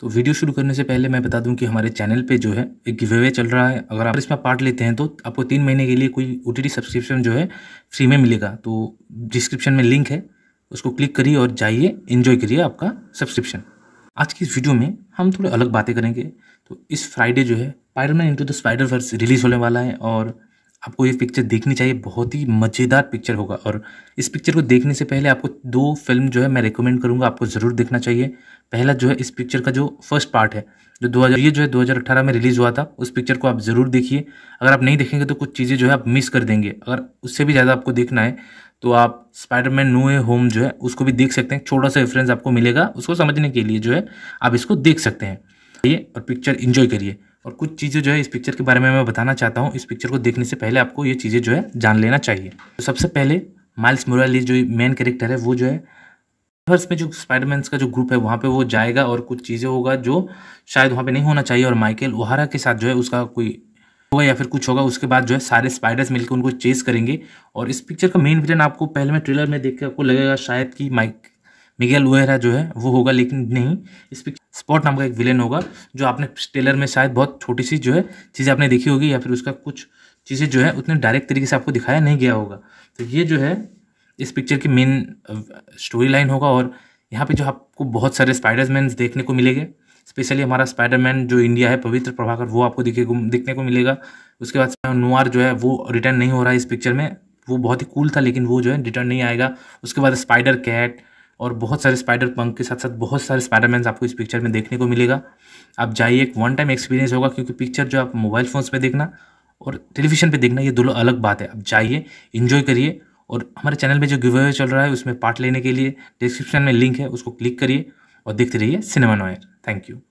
तो वीडियो शुरू करने से पहले मैं बता दूं कि हमारे चैनल पे जो है एक गिवे वे चल रहा है अगर आप इसमें पार्ट लेते हैं तो आपको तीन महीने के लिए कोई ओ सब्सक्रिप्शन जो है फ्री में मिलेगा तो डिस्क्रिप्शन में लिंक है उसको क्लिक करिए और जाइए इन्जॉय करिए आपका सब्सक्रिप्शन आज की इस वीडियो में हम थोड़े अलग बातें करेंगे तो इस फ्राइडे जो है Spiderman into the Spider verse release होने वाला है और आपको ये पिक्चर देखनी चाहिए बहुत ही मज़ेदार पिक्चर होगा और इस पिक्चर को देखने से पहले आपको दो फिल्म जो है मैं रिकमेंड करूँगा आपको ज़रूर देखना चाहिए पहला जो है इस पिक्चर का जो फर्स्ट पार्ट है जो 2000 ये जो है 2018 में रिलीज़ हुआ था उस पिक्चर को आप ज़रूर देखिए अगर आप नहीं देखेंगे तो कुछ चीज़ें जो है आप मिस कर देंगे अगर उससे भी ज़्यादा आपको देखना है तो आप स्पाइडरमैन नो ए होम जो है उसको भी देख सकते हैं छोटा सा रेफरेंस आपको मिलेगा उसको समझने के लिए जो है आप इसको देख सकते हैं और पिक्चर इन्जॉय करिए और कुछ चीज़ें जो है इस पिक्चर के बारे में मैं बताना चाहता हूँ इस पिक्चर को देखने से पहले आपको ये चीज़ें जो है जान लेना चाहिए तो सबसे पहले माइल्स मोराली जो मेन कैरेक्टर है वो जो है यूनिवर्स में जो स्पाइडरमैन का जो ग्रुप है वहाँ पे वो जाएगा और कुछ चीज़ें होगा जो शायद वहाँ पे नहीं होना चाहिए और माइकल ओहारा के साथ जो है उसका कोई होगा या फिर कुछ होगा उसके बाद जो है सारे स्पाइडर्स मिलकर उनको चेस करेंगे और इस पिक्चर का मेन विलन आपको पहले में ट्रेलर में देख के आपको लगेगा शायद कि माइक मिगेल वेरा जो है वो होगा लेकिन नहीं इस पिक्चर स्पॉट नाम का एक विलेन होगा जो आपने टेलर में शायद बहुत छोटी सी जो है चीज़ें आपने देखी होगी या फिर उसका कुछ चीज़ें जो है उतने डायरेक्ट तरीके से आपको दिखाया नहीं गया होगा तो ये जो है इस पिक्चर की मेन स्टोरी लाइन होगा और यहाँ पे जो आपको बहुत सारे स्पाइडरमैन देखने को मिलेंगे स्पेशली हमारा स्पाइडरमैन जो इंडिया है पवित्र प्रभाकर वो आपको दिखे दिखने को मिलेगा उसके बाद नुआर जो है वो रिटर्न नहीं हो रहा है इस पिक्चर में वो बहुत ही कूल था लेकिन वो जो है रिटर्न नहीं आएगा उसके बाद स्पाइडर कैट और बहुत सारे स्पाइडर पंक के साथ साथ बहुत सारे स्पाइडरमैन आपको इस पिक्चर में देखने को मिलेगा आप जाइए एक वन टाइम एक्सपीरियंस होगा क्योंकि पिक्चर जो आप मोबाइल फ़ोन्स पे देखना और टेलीविजन पे देखना ये दोनों अलग बात है आप जाइए इन्जॉय करिए और हमारे चैनल में जो गिवे चल रहा है उसमें पार्ट लेने के लिए डिस्क्रिप्शन में लिंक है उसको क्लिक करिए और देखते रहिए सिनेमा नॉयर थैंक यू